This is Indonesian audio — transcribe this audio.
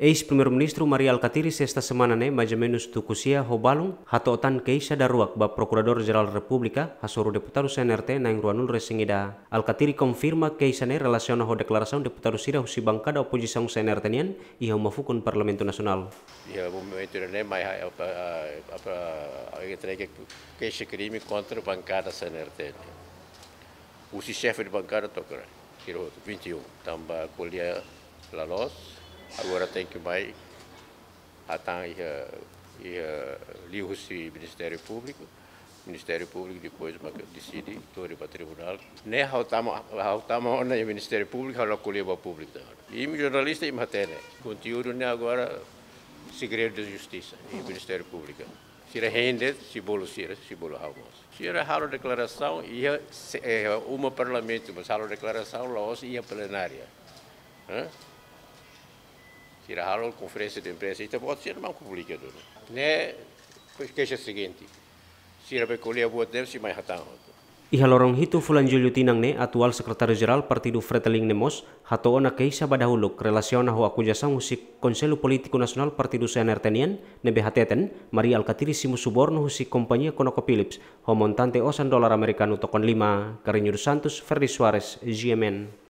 Ex-Primeiro-Ministro Maria Katiris esta semana ne majamenos do Kusia Hobalung hato otan keisha daruak ba Prokurador Jeral Republika República hasoro deputado CNRT na engruanul resingida. Alcatiri konfirma keisha ne relasiona ho deklarasaun deputado sirah usi banca da oposição CNRT nian iha ho mafukun Parlamento Nacional. Ya, momento ne mai eh, apa eh, apa eh, apa krimi kontra contra bancada CNRT. Usi chefe de bancada tokra, kiro 21, tambah kuliah lalos, Agora tem que mais até ia, ia livre-se Ministério Público, Ministério Público depois decide, torre para tribunal. Nem né, hautama na né, Ministério Público, ela o para público. E o jornalista e matéria. Conteúdo nem né, agora segredo da justiça e Ministério Público. Se era rende, se bolo se se bolo almoço. Se rala a declaração, ia eh, eh, uma parlamento, mas a declaração, lá ia plenária. tirajaron conferencia de imprensa. Então, pode ser uma comunicador. Né? Pois queixa seguinte. Se era colher boa tempo, se mais ratão. Iha lorong hitu fulan Julio Tinang ne atual sekretaris jeral Partido Freteling Nemos hato ona keisa badahuluk relasion ho aku jasa musik Konselu Politiko Nasional Partido Senertenian nebe behateten, Maria Alcatiri simu suborno husi kompanyia Konoko Philips ho montante osan dolar Amerikanu tokon lima, Karinyur Santos Ferdi Suarez GMN